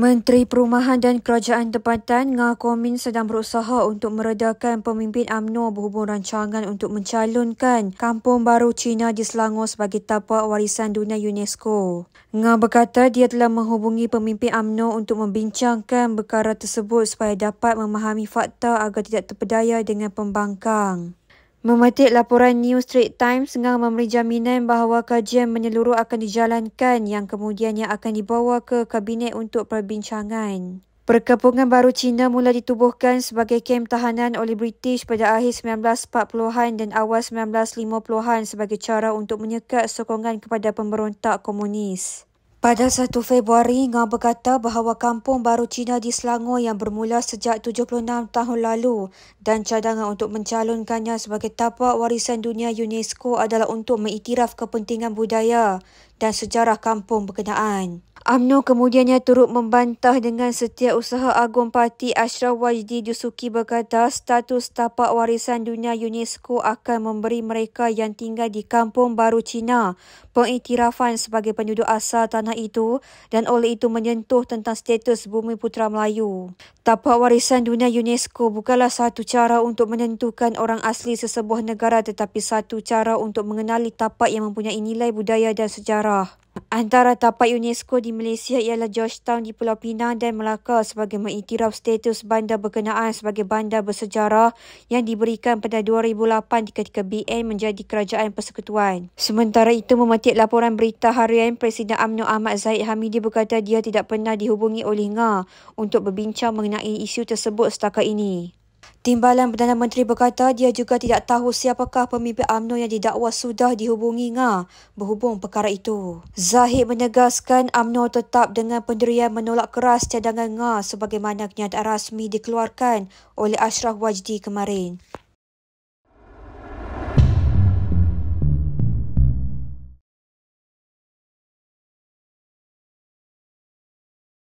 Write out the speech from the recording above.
Menteri Perumahan dan Kerajaan Tempatan Ngah Komin sedang berusaha untuk meredakan pemimpin AMNO berhubung rancangan untuk mencalonkan Kampung Baru Cina di Selangor sebagai tapak warisan dunia UNESCO. Ngah berkata dia telah menghubungi pemimpin AMNO untuk membincangkan perkara tersebut supaya dapat memahami fakta agar tidak terpedaya dengan pembangkang. Memetik laporan New Street Times dengan memberi jaminan bahawa kajian menyeluruh akan dijalankan yang kemudiannya akan dibawa ke Kabinet untuk perbincangan. Perkepungan baru China mula ditubuhkan sebagai kem tahanan oleh British pada akhir 1940-an dan awal 1950-an sebagai cara untuk menyekat sokongan kepada pemberontak komunis. Pada 1 Februari, Ngau berkata bahawa kampung baru Cina di Selangor yang bermula sejak 76 tahun lalu dan cadangan untuk mencalonkannya sebagai tapak warisan dunia UNESCO adalah untuk mengiktiraf kepentingan budaya dan sejarah kampung berkenaan. UMNO kemudiannya turut membantah dengan setiausaha Agong Parti Ashraf Wajdi Jusuki berkata status tapak warisan dunia UNESCO akan memberi mereka yang tinggal di kampung baru China pengiktirafan sebagai penduduk asal tanah itu dan oleh itu menyentuh tentang status bumi putra Melayu. Tapak warisan dunia UNESCO bukanlah satu cara untuk menentukan orang asli sesebuah negara tetapi satu cara untuk mengenali tapak yang mempunyai nilai budaya dan sejarah. Antara tapak UNESCO di Malaysia ialah Georgetown di Pulau Pinang dan Melaka sebagai mengiktiraf status bandar berkenaan sebagai bandar bersejarah yang diberikan pada 2008 di ketika BN menjadi kerajaan persekutuan. Sementara itu mematik laporan berita harian Presiden Amno Ahmad Zahid Hamidi berkata dia tidak pernah dihubungi oleh NGA untuk berbincang mengenai isu tersebut setakat ini. Timbalan Perdana Menteri berkata dia juga tidak tahu siapakah pemimpin UMNO yang didakwa sudah dihubungi Nga berhubung perkara itu. Zahid menegaskan UMNO tetap dengan pendirian menolak keras cadangan Nga sebagaimana kenyataan rasmi dikeluarkan oleh Ashraf Wajdi kemarin.